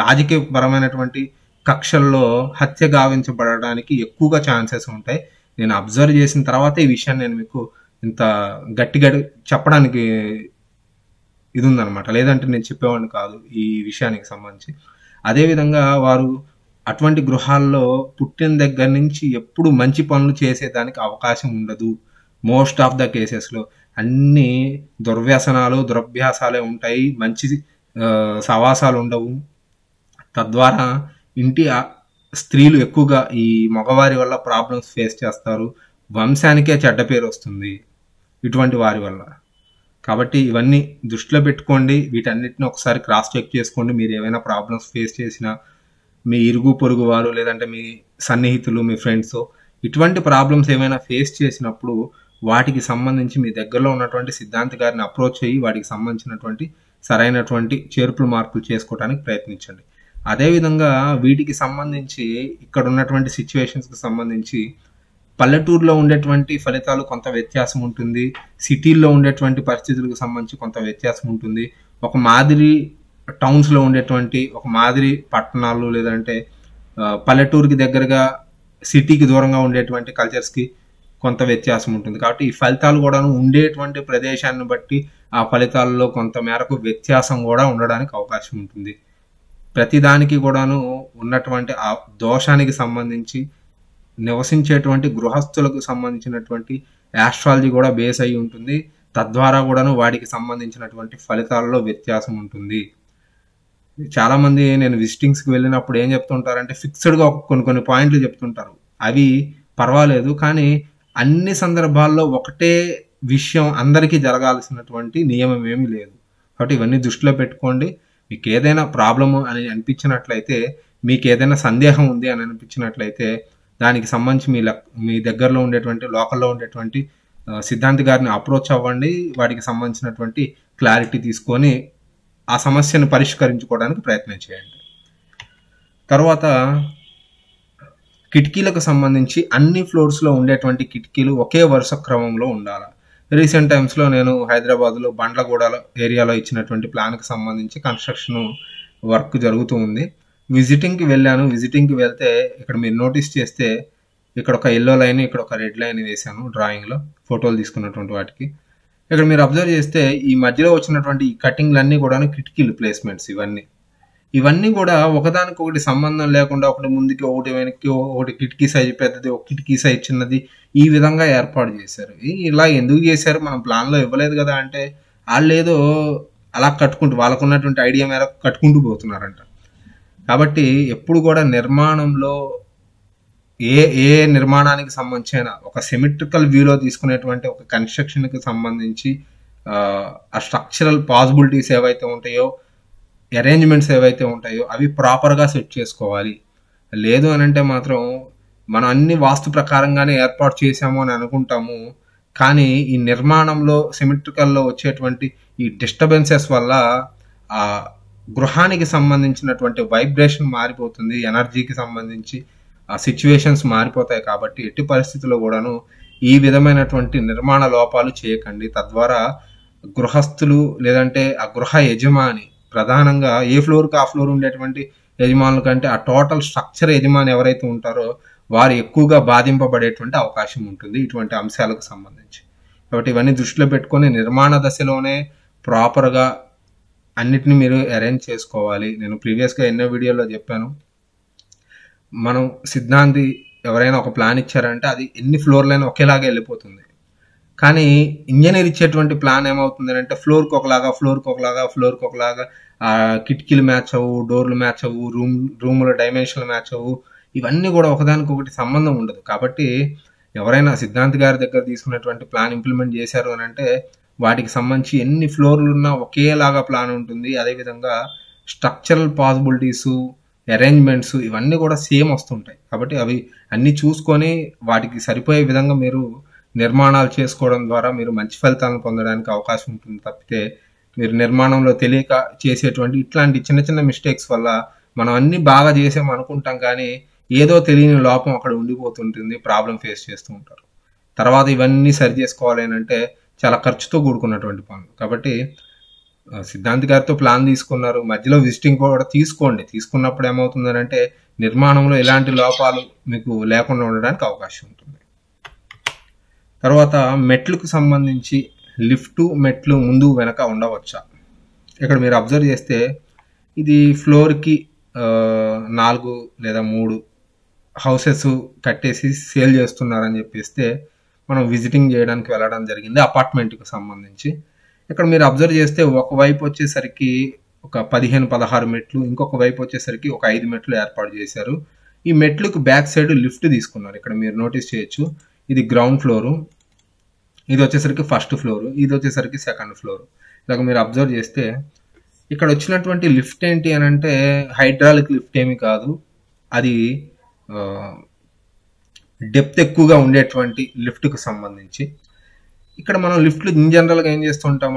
రాజకీయపరమైనటువంటి కక్షల్లో హత్య గావించబడడానికి ఎక్కువగా ఛాన్సెస్ ఉంటాయి నేను అబ్జర్వ్ చేసిన తర్వాత ఈ విషయాన్ని నేను మీకు ఇంత గట్టిగా చెప్పడానికి ఇది ఉందనమాట లేదంటే నేను చెప్పేవాడిని కాదు ఈ విషయానికి సంబంధించి అదేవిధంగా వారు అటువంటి గృహాల్లో పుట్టిన దగ్గర నుంచి ఎప్పుడు మంచి పనులు చేసేదానికి అవకాశం ఉండదు మోస్ట్ ఆఫ్ ద కేసెస్లో అన్ని దుర్వ్యసనాలు దురభ్యాసాలే ఉంటాయి మంచి సవాసాలు ఉండవు తద్వారా ఇంటి స్త్రీలు ఎక్కువగా ఈ మగవారి వల్ల ప్రాబ్లమ్స్ ఫేస్ చేస్తారు వంశానికే చెడ్డ పేరు వస్తుంది ఇటువంటి వారి వల్ల కాబట్టి ఇవన్నీ దృష్టిలో పెట్టుకోండి వీటన్నిటిని ఒకసారి క్రాస్ చెక్ చేసుకోండి మీరు ఏమైనా ప్రాబ్లమ్స్ ఫేస్ చేసినా మీ ఇరుగు పొరుగు వారు లేదంటే మీ సన్నిహితులు మీ ఫ్రెండ్స్ ఇటువంటి ప్రాబ్లమ్స్ ఏమైనా ఫేస్ చేసినప్పుడు వాటికి సంబంధించి మీ దగ్గరలో ఉన్నటువంటి సిద్ధాంత గారిని అప్రోచ్ అయ్యి వాటికి సంబంధించినటువంటి సరైనటువంటి చేర్పులు మార్పులు చేసుకోవడానికి ప్రయత్నించండి అదేవిధంగా వీటికి సంబంధించి ఇక్కడ ఉన్నటువంటి సిచ్యువేషన్స్కి సంబంధించి పల్లెటూరులో ఉండేటువంటి ఫలితాలు కొంత వ్యత్యాసం ఉంటుంది సిటీల్లో ఉండేటువంటి పరిస్థితులకు సంబంధించి కొంత వ్యత్యాసం ఉంటుంది ఒక మాదిరి టౌన్స్లో ఉండేటువంటి ఒక మాదిరి పట్టణాలు లేదంటే పల్లెటూరుకి దగ్గరగా సిటీకి దూరంగా ఉండేటువంటి కల్చర్స్కి కొంత వ్యత్యాసం ఉంటుంది కాబట్టి ఈ ఫలితాలు కూడా ఉండేటువంటి ప్రదేశాన్ని బట్టి ఆ ఫలితాల్లో కొంత మేరకు వ్యత్యాసం కూడా ఉండడానికి అవకాశం ఉంటుంది ప్రతిదానికి కూడాను ఉన్నటువంటి ఆ దోషానికి సంబంధించి నివసించేటువంటి గృహస్థులకు సంబంధించినటువంటి యాస్ట్రాలజీ కూడా బేస్ అయి ఉంటుంది తద్వారా కూడాను వాడికి సంబంధించినటువంటి ఫలితాల్లో వ్యత్యాసం ఉంటుంది చాలా మంది నేను విజిటింగ్స్ కి వెళ్ళినప్పుడు ఏం చెప్తుంటారంటే ఫిక్స్డ్ గా కొన్ని కొన్ని పాయింట్లు చెప్తుంటారు అవి పర్వాలేదు కానీ అన్ని సందర్భాల్లో ఒకటే విషయం అందరికీ జరగాల్సినటువంటి నియమం ఏమీ లేదు కాబట్టి ఇవన్నీ దృష్టిలో పెట్టుకోండి మీకు ఏదైనా ప్రాబ్లమ్ అని అనిపించినట్లయితే మీకు ఏదైనా సందేహం ఉంది అని అనిపించినట్లయితే దానికి సంబంధించి మీ మీ దగ్గరలో ఉండేటువంటి లోకల్లో ఉండేటువంటి సిద్ధాంతి గారిని అప్రోచ్ అవ్వండి వాటికి సంబంధించినటువంటి క్లారిటీ తీసుకొని ఆ సమస్యను పరిష్కరించుకోవడానికి ప్రయత్నం చేయండి తర్వాత కిటికీలకు సంబంధించి అన్ని ఫ్లోర్స్లో ఉండేటువంటి కిటికీలు ఒకే వరుస క్రమంలో ఉండాలి రీసెంట్ టైమ్స్లో నేను హైదరాబాద్లో బండ్లగూడలో ఏరియాలో ఇచ్చినటువంటి ప్లాన్కి సంబంధించి కన్స్ట్రక్షన్ వర్క్ జరుగుతూ ఉంది విజిటింగ్కి వెళ్ళాను విజిటింగ్కి వెళ్తే ఇక్కడ మీరు నోటీస్ చేస్తే ఇక్కడ ఒక ఎల్లో లైన్ ఇక్కడ ఒక రెడ్ లైన్ వేసాను డ్రాయింగ్లో ఫోటోలు తీసుకున్నటువంటి వాటికి ఇక్కడ మీరు అబ్జర్వ్ చేస్తే ఈ మధ్యలో వచ్చినటువంటి ఈ కటింగ్లన్నీ కూడా కిటికీలు ప్లేస్మెంట్స్ ఇవన్నీ ఇవన్నీ కూడా ఒకదానికొకటి సంబంధం లేకుండా ఒకటి ముందుకి ఒకటి వెనక్కి ఒకటి కిటికీ సైజ్ పెద్దది ఒక కిటికీ సైజ్ చిన్నది ఈ విధంగా ఏర్పాటు చేశారు ఇలా ఎందుకు చేశారు మనం ప్లాన్లో ఇవ్వలేదు కదా అంటే వాళ్ళు ఏదో అలా కట్టుకుంటూ వాళ్ళకున్నటువంటి ఐడియా మేర కట్టుకుంటూ పోతున్నారంట కాబట్టి ఎప్పుడు కూడా నిర్మాణంలో ఏ ఏ నిర్మాణానికి సంబంధించిన ఒక సిమెట్రికల్ వ్యూలో తీసుకునేటువంటి ఒక కన్స్ట్రక్షన్కి సంబంధించి ఆ స్ట్రక్చరల్ పాసిబిలిటీస్ ఏవైతే ఉంటాయో అరేంజ్మెంట్స్ ఏవైతే ఉంటాయో అవి ప్రాపర్గా సెట్ చేసుకోవాలి లేదు అని అంటే మాత్రం మనం అన్ని వాస్తు ప్రకారంగానే ఏర్పాటు చేసాము అని అనుకుంటాము కానీ ఈ నిర్మాణంలో సిమెట్రికల్లో వచ్చేటువంటి ఈ డిస్టర్బెన్సెస్ వల్ల ఆ గృహానికి సంబంధించినటువంటి వైబ్రేషన్ మారిపోతుంది ఎనర్జీకి సంబంధించి ఆ సిచ్యువేషన్స్ మారిపోతాయి కాబట్టి ఎట్టి పరిస్థితుల్లో కూడాను ఈ విధమైనటువంటి నిర్మాణ లోపాలు చేయకండి తద్వారా గృహస్థులు లేదంటే ఆ గృహ యజమాని ప్రధానంగా ఏ ఫ్లోర్కి ఆ ఫ్లోర్ ఉండేటువంటి యజమానుల కంటే ఆ టోటల్ స్ట్రక్చర్ యజమాని ఎవరైతే ఉంటారో వారు ఎక్కువగా బాధింపబడేటువంటి అవకాశం ఉంటుంది ఇటువంటి అంశాలకు సంబంధించి కాబట్టి ఇవన్నీ దృష్టిలో పెట్టుకొని నిర్మాణ దశలోనే ప్రాపర్గా అన్నిటిని మీరు అరేంజ్ చేసుకోవాలి నేను ప్రీవియస్గా ఎన్నో వీడియోలో చెప్పాను మనం సిద్ధాంతి ఎవరైనా ఒక ప్లాన్ ఇచ్చారంటే అది ఎన్ని ఫ్లోర్లైనా ఒకేలాగా వెళ్ళిపోతుంది కానీ ఇంజనీర్ ఇచ్చేటువంటి ప్లాన్ ఏమవుతుంది అంటే ఫ్లోర్కి ఒకలాగా ఫ్లోర్కి ఒకలాగా ఫ్లోర్కి ఒకలాగా కిటికీలు మ్యాచ్ అవ్వు డోర్లు మ్యాచ్ అవ్వు రూమ్ రూముల డైమెన్షన్లు మ్యాచ్ అవ్వు ఇవన్నీ కూడా ఒకదానికొకటి సంబంధం ఉండదు కాబట్టి ఎవరైనా సిద్ధాంత్ గారి దగ్గర తీసుకున్నటువంటి ప్లాన్ ఇంప్లిమెంట్ చేశారు అని అంటే వాటికి సంబంధించి ఎన్ని ఫ్లోర్లు ఉన్నా ఒకేలాగా ప్లాన్ ఉంటుంది అదేవిధంగా స్ట్రక్చరల్ పాసిబిలిటీసు అరేంజ్మెంట్స్ ఇవన్నీ కూడా సేమ్ వస్తుంటాయి కాబట్టి అవి అన్నీ చూసుకొని వాటికి సరిపోయే విధంగా మీరు నిర్మాణాలు చేసుకోవడం ద్వారా మీరు మంచి ఫలితాలను పొందడానికి అవకాశం ఉంటుంది తప్పితే మీరు నిర్మాణంలో తెలియక చేసేటువంటి ఇట్లాంటి చిన్న చిన్న మిస్టేక్స్ వల్ల మనం అన్ని బాగా చేసాం అనుకుంటాం కానీ ఏదో తెలియని లోపం అక్కడ ఉండిపోతుంటుంది ప్రాబ్లం ఫేస్ చేస్తూ ఉంటారు తర్వాత ఇవన్నీ సరి చేసుకోవాలి అంటే చాలా ఖర్చుతో కూడుకున్నటువంటి పనులు కాబట్టి సిద్ధాంత్ గారితో ప్లాన్ తీసుకున్నారు మధ్యలో విజిటింగ్ కూడా తీసుకోండి తీసుకున్నప్పుడు ఏమవుతుందంటే అంటే నిర్మాణంలో ఎలాంటి లోపాలు మీకు లేకుండా ఉండడానికి అవకాశం ఉంటుంది తర్వాత మెట్లకు సంబంధించి లిఫ్ట్ మెట్లు ముందు వెనక ఉండవచ్చా ఇక్కడ మీరు అబ్జర్వ్ చేస్తే ఇది ఫ్లోర్కి నాలుగు లేదా మూడు హౌసెస్ కట్టేసి సేల్ చేస్తున్నారని చెప్పేస్తే మనం విజిటింగ్ చేయడానికి వెళ్ళడం జరిగింది అపార్ట్మెంట్కి సంబంధించి ఇక్కడ మీరు అబ్జర్వ్ చేస్తే ఒకవైపు వచ్చేసరికి ఒక పదిహేను పదహారు మెట్లు ఇంకొక వైపు వచ్చేసరికి ఒక ఐదు మెట్లు ఏర్పాటు చేశారు ఈ మెట్లకు బ్యాక్ సైడ్ లిఫ్ట్ తీసుకున్నారు ఇక్కడ మీరు నోటీస్ చేయొచ్చు ఇది గ్రౌండ్ ఫ్లోరు ఇది వచ్చేసరికి ఫస్ట్ ఫ్లోరు ఇది వచ్చేసరికి సెకండ్ ఫ్లోరు ఇలాగ మీరు అబ్జర్వ్ చేస్తే ఇక్కడ వచ్చినటువంటి లిఫ్ట్ ఏంటి అని అంటే హైడ్రాలిక్ లిఫ్ట్ ఏమి కాదు అది డెప్త్ ఎక్కువగా ఉండేటువంటి లిఫ్ట్కు సంబంధించి ఇక్కడ మనం లిఫ్ట్లు ఇన్ జనరల్గా ఏం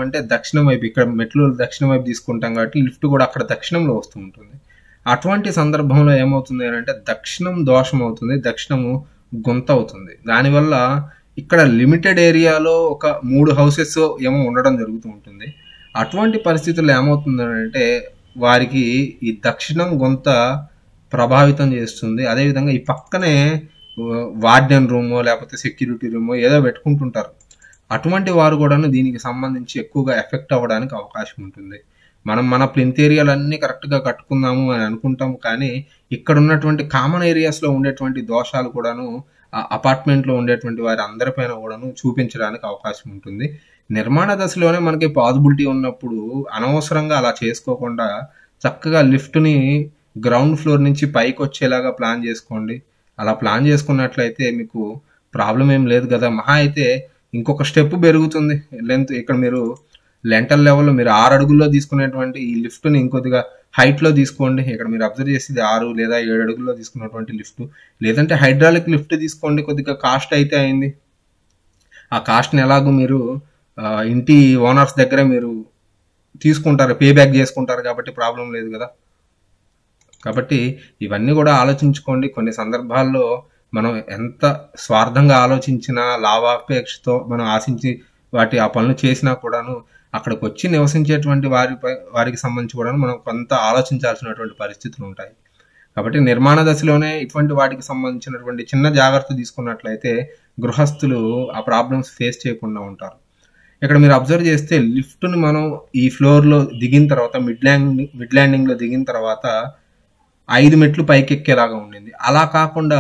అంటే దక్షిణం వైపు ఇక్కడ మెట్లు దక్షిణం వైపు తీసుకుంటాం కాబట్టి లిఫ్ట్ కూడా అక్కడ దక్షిణంలో వస్తూ ఉంటుంది అటువంటి సందర్భంలో ఏమవుతుంది అంటే దక్షిణం దోషం అవుతుంది దక్షిణము గుంత అవుతుంది దానివల్ల ఇక్కడ లిమిటెడ్ ఏరియాలో ఒక మూడు హౌసెస్ ఏమో ఉండడం జరుగుతూ ఉంటుంది అటువంటి పరిస్థితుల్లో ఏమవుతుంది అంటే వారికి ఈ దక్షిణం గుంత ప్రభావితం చేస్తుంది అదేవిధంగా ఈ పక్కనే వార్డెన్ రూమో లేకపోతే సెక్యూరిటీ రూమో ఏదో పెట్టుకుంటుంటారు అటువంటి వారు కూడాను దీనికి సంబంధించి ఎక్కువగా ఎఫెక్ట్ అవ్వడానికి అవకాశం ఉంటుంది మనం మన ప్లింత్ ఏరియాలన్నీ కరెక్ట్గా కట్టుకుందాము అని అనుకుంటాము కానీ ఇక్కడ ఉన్నటువంటి కామన్ ఏరియాస్లో ఉండేటువంటి దోషాలు కూడాను అపార్ట్మెంట్లో ఉండేటువంటి వారి అందరిపైన కూడాను చూపించడానికి అవకాశం ఉంటుంది నిర్మాణ దశలోనే మనకి పాజిబిలిటీ ఉన్నప్పుడు అనవసరంగా అలా చేసుకోకుండా చక్కగా లిఫ్ట్ని గ్రౌండ్ ఫ్లోర్ నుంచి పైకి వచ్చేలాగా ప్లాన్ చేసుకోండి అలా ప్లాన్ చేసుకున్నట్లయితే మీకు ప్రాబ్లం ఏం లేదు కదా మహా అయితే ఇంకొక స్టెప్ పెరుగుతుంది లెంత్ ఇక్కడ మీరు లెంటల్ లెవెల్లో మీరు ఆరు అడుగుల్లో తీసుకునేటువంటి ఈ లిఫ్ట్ని ఇంకొద్దిగా హైట్లో తీసుకోండి ఇక్కడ మీరు అబ్జర్వ్ చేసేది ఆరు లేదా ఏడు అడుగుల్లో తీసుకున్నటువంటి లిఫ్ట్ లేదంటే హైడ్రాలిక్ లిఫ్ట్ తీసుకోండి కొద్దిగా కాస్ట్ అయితే అయింది ఆ కాస్ట్ని ఎలాగో మీరు ఇంటి ఓనర్స్ దగ్గర మీరు తీసుకుంటారు పే బ్యాక్ చేసుకుంటారు కాబట్టి ప్రాబ్లం లేదు కదా కాబట్టి ఇవన్నీ కూడా ఆలోచించుకోండి కొన్ని సందర్భాల్లో మనం ఎంత స్వార్థంగా ఆలోచించినా లాభాపేక్షతో మనం ఆశించి వాటి ఆ పనులు చేసినా కూడాను అక్కడికి వచ్చి నివసించేటువంటి వారిపై వారికి సంబంధించి కూడా మనం కొంత ఆలోచించాల్సినటువంటి పరిస్థితులు ఉంటాయి కాబట్టి నిర్మాణ దశలోనే ఇటువంటి వాటికి సంబంధించినటువంటి చిన్న జాగ్రత్త తీసుకున్నట్లయితే గృహస్థులు ఆ ప్రాబ్లమ్స్ ఫేస్ చేయకుండా ఉంటారు ఇక్కడ మీరు అబ్జర్వ్ చేస్తే లిఫ్ట్ని మనం ఈ ఫ్లోర్లో దిగిన తర్వాత మిడ్ ల్యాండింగ్ మిడ్ ల్యాండింగ్లో దిగిన తర్వాత ఐదు మెట్లు పైకెక్కేలాగా ఉండింది అలా కాకుండా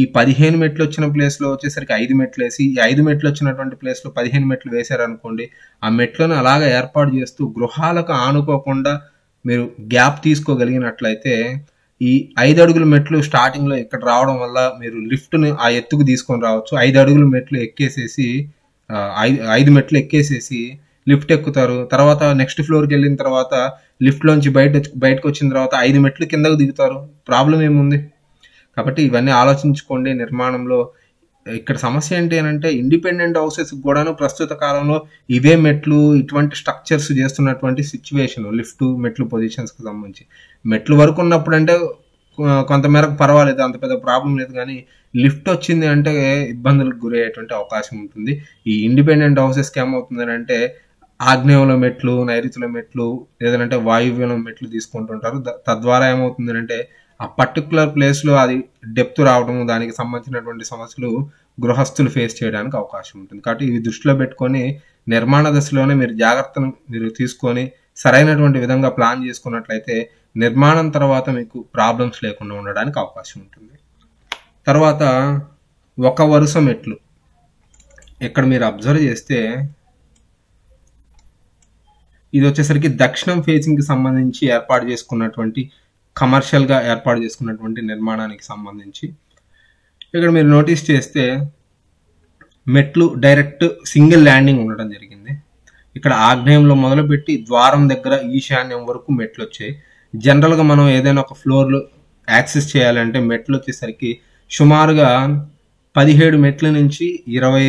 ఈ పదిహేను మెట్లు వచ్చిన ప్లేస్లో వచ్చేసరికి ఐదు మెట్లు వేసి ఈ ఐదు మెట్లు వచ్చినటువంటి ప్లేస్లో పదిహేను మెట్లు వేశారనుకోండి ఆ మెట్లను అలాగా ఏర్పాటు చేస్తూ గృహాలకు ఆనుకోకుండా మీరు గ్యాప్ తీసుకోగలిగినట్లయితే ఈ ఐదు అడుగుల మెట్లు స్టార్టింగ్లో ఇక్కడ రావడం వల్ల మీరు లిఫ్ట్ని ఆ ఎత్తుకు తీసుకొని రావచ్చు ఐదు అడుగుల మెట్లు ఎక్కేసేసి ఐదు ఐదు మెట్లు ఎక్కేసేసి లిఫ్ట్ ఎక్కుతారు తర్వాత నెక్స్ట్ ఫ్లోర్కి వెళ్ళిన తర్వాత లిఫ్ట్లోంచి బయట బయటకు వచ్చిన తర్వాత ఐదు మెట్లు కిందకు దిగుతారు ప్రాబ్లం ఏముంది కాబట్టి ఇవన్నీ ఆలోచించుకోండి నిర్మాణంలో ఇక్కడ సమస్య ఏంటి అంటే ఇండిపెండెంట్ హౌసెస్ కూడాను ప్రస్తుత కాలంలో ఇవే మెట్లు ఇటువంటి స్ట్రక్చర్స్ చేస్తున్నటువంటి సిచ్యువేషన్ లిఫ్ట్ మెట్లు పొజిషన్స్కి సంబంధించి మెట్లు వరకు ఉన్నప్పుడు అంటే కొంతమేరకు పర్వాలేదు అంత పెద్ద ప్రాబ్లం లేదు కానీ లిఫ్ట్ వచ్చింది అంటే ఇబ్బందులకు గురయ్యేటువంటి అవకాశం ఉంటుంది ఈ ఇండిపెండెంట్ హౌసెస్కి ఏమవుతుంది అంటే ఆగ్నేయంలో మెట్లు నైరుతిలో మెట్లు లేదంటే వాయువ్యంలో మెట్లు తీసుకుంటుంటారు తద్వారా ఏమవుతుందంటే ఆ పర్టికులర్ ప్లేస్లో అది డెప్త్ రావడం దానికి సంబంధించినటువంటి సమస్యలు గృహస్థులు ఫేస్ చేయడానికి అవకాశం ఉంటుంది కాబట్టి ఇవి దృష్టిలో పెట్టుకొని నిర్మాణ దశలోనే మీరు జాగ్రత్తను మీరు తీసుకొని సరైనటువంటి విధంగా ప్లాన్ చేసుకున్నట్లయితే నిర్మాణం తర్వాత మీకు ప్రాబ్లమ్స్ లేకుండా ఉండడానికి అవకాశం ఉంటుంది తర్వాత ఒక వరుస మెట్లు ఇక్కడ మీరు అబ్జర్వ్ చేస్తే ఇది వచ్చేసరికి దక్షిణం ఫేసింగ్కి సంబంధించి ఏర్పాటు చేసుకున్నటువంటి కమర్షియల్గా ఏర్పాటు చేసుకున్నటువంటి నిర్మాణానికి సంబంధించి ఇక్కడ మీరు నోటీస్ చేస్తే మెట్లు డైరెక్ట్ సింగిల్ ల్యాండింగ్ ఉండడం జరిగింది ఇక్కడ ఆగ్నేయంలో మొదలుపెట్టి ద్వారం దగ్గర ఈశాన్యం వరకు మెట్లు వచ్చాయి జనరల్గా మనం ఏదైనా ఒక ఫ్లోర్లు యాక్సెస్ చేయాలంటే మెట్లు వచ్చేసరికి సుమారుగా పదిహేడు మెట్ల నుంచి ఇరవై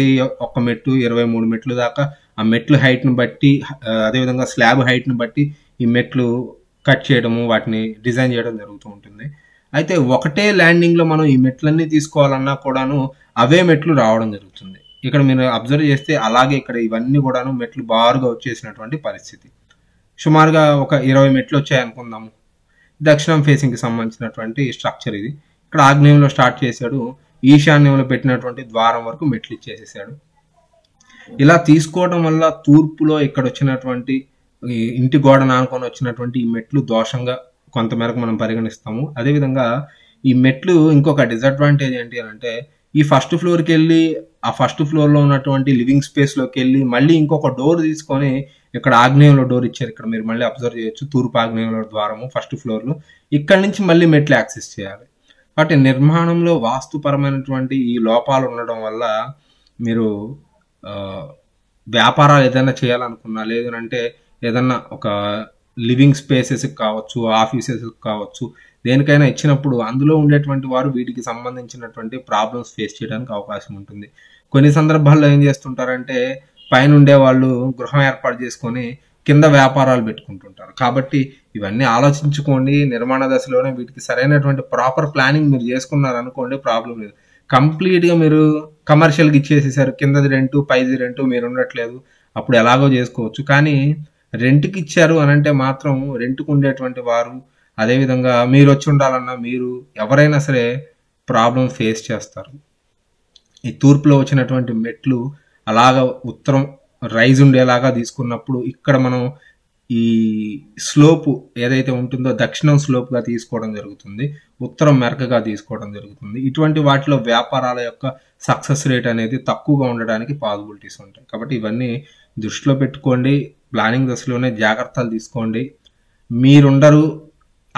ఒక్క మెట్టు ఇరవై మూడు మెట్లు దాకా ఆ మెట్లు హైట్ను బట్టి అదేవిధంగా స్లాబ్ హైట్ను బట్టి ఈ మెట్లు కట్ చేయడము వాటిని డిజైన్ చేయడం జరుగుతూ ఉంటుంది అయితే ఒకటే ల్యాండింగ్లో మనం ఈ మెట్లన్నీ తీసుకోవాలన్నా కూడాను అవే మెట్లు రావడం జరుగుతుంది ఇక్కడ మీరు అబ్జర్వ్ చేస్తే అలాగే ఇక్కడ ఇవన్నీ కూడాను మెట్లు బారుగా వచ్చేసినటువంటి పరిస్థితి సుమారుగా ఒక ఇరవై మెట్లు వచ్చాయనుకుందాము దక్షిణం ఫేసింగ్కి సంబంధించినటువంటి స్ట్రక్చర్ ఇది ఇక్కడ ఆగ్నేయంలో స్టార్ట్ చేశాడు ఈశాన్యంలో పెట్టినటువంటి ద్వారం వరకు మెట్లు ఇచ్చేసేసాడు ఇలా తీసుకోవడం వల్ల తూర్పులో ఇక్కడ వచ్చినటువంటి ఇంటి గోడ నానుకొని వచ్చినటువంటి ఈ మెట్లు దోషంగా కొంతమేరకు మనం పరిగణిస్తాము అదేవిధంగా ఈ మెట్లు ఇంకొక డిసడ్వాంటేజ్ ఏంటి అని అంటే ఈ ఫస్ట్ ఫ్లోర్కి వెళ్ళి ఆ ఫస్ట్ ఫ్లోర్లో ఉన్నటువంటి లివింగ్ స్పేస్లోకి వెళ్ళి మళ్ళీ ఇంకొక డోర్ తీసుకొని ఇక్కడ ఆగ్నేయంలో డోర్ ఇచ్చారు ఇక్కడ మీరు మళ్ళీ అబ్జర్వ్ చేయొచ్చు తూర్పు ఆగ్నేయంలో ద్వారము ఫస్ట్ ఫ్లోర్లో ఇక్కడ నుంచి మళ్ళీ మెట్లు యాక్సెస్ చేయాలి కాబట్టి నిర్మాణంలో వాస్తుపరమైనటువంటి ఈ లోపాలు ఉండడం వల్ల మీరు వ్యాపారాలు ఏదైనా చేయాలనుకున్నా లేదు అంటే ఏదన్నా ఒక లివింగ్ స్పేసెస్కి కావచ్చు ఆఫీసెస్కి కావచ్చు దేనికైనా ఇచ్చినప్పుడు అందులో ఉండేటువంటి వారు వీటికి సంబంధించినటువంటి ప్రాబ్లమ్స్ ఫేస్ చేయడానికి అవకాశం ఉంటుంది కొన్ని సందర్భాల్లో ఏం చేస్తుంటారంటే పైన ఉండే వాళ్ళు గృహం ఏర్పాటు చేసుకొని కింద వ్యాపారాలు పెట్టుకుంటుంటారు కాబట్టి ఇవన్నీ ఆలోచించుకోండి నిర్మాణ దశలోనే వీటికి సరైనటువంటి ప్రాపర్ ప్లానింగ్ మీరు చేసుకున్నారనుకోండి ప్రాబ్లం లేదు కంప్లీట్గా మీరు కమర్షియల్కి ఇచ్చేసేసారు కిందది రెంట్ పైది రెంట్ మీరు ఉండట్లేదు అప్పుడు ఎలాగో చేసుకోవచ్చు కానీ రెంట్కి ఇచ్చారు అని అంటే మాత్రం రెంట్కు ఉండేటువంటి వారు అదేవిధంగా మీరు వచ్చి ఉండాలన్నా మీరు ఎవరైనా సరే ప్రాబ్లం ఫేస్ చేస్తారు ఈ తూర్పులో వచ్చినటువంటి మెట్లు అలాగ ఉత్తరం రైజ్ ఉండేలాగా తీసుకున్నప్పుడు ఇక్కడ మనం ఈ స్లోప్ ఏదైతే ఉంటుందో దక్షిణం స్లోప్గా తీసుకోవడం జరుగుతుంది ఉత్తరం మెరకగా తీసుకోవడం జరుగుతుంది ఇటువంటి వాటిలో వ్యాపారాల యొక్క సక్సెస్ రేట్ అనేది తక్కువగా ఉండడానికి పాసిబిలిటీస్ ఉంటాయి కాబట్టి ఇవన్నీ దృష్టిలో పెట్టుకోండి ప్లానింగ్ దశలోనే జాగ్రత్తలు తీసుకోండి మీరుండరు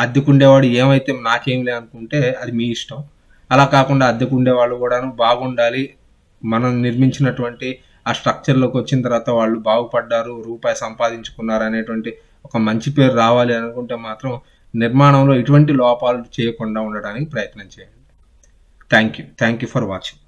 అద్దెకుండేవాడు ఏమైతే లే అనుకుంటే అది మీ ఇష్టం అలా కాకుండా వాళ్ళు కూడాను బాగుండాలి మనం నిర్మించినటువంటి ఆ స్ట్రక్చర్లోకి వచ్చిన తర్వాత వాళ్ళు బాగుపడ్డారు రూపాయి సంపాదించుకున్నారు అనేటువంటి ఒక మంచి పేరు రావాలి అనుకుంటే మాత్రం నిర్మాణంలో ఇటువంటి లోపాలు చేయకుండా ఉండడానికి ప్రయత్నం చేయండి thank you thank you for watching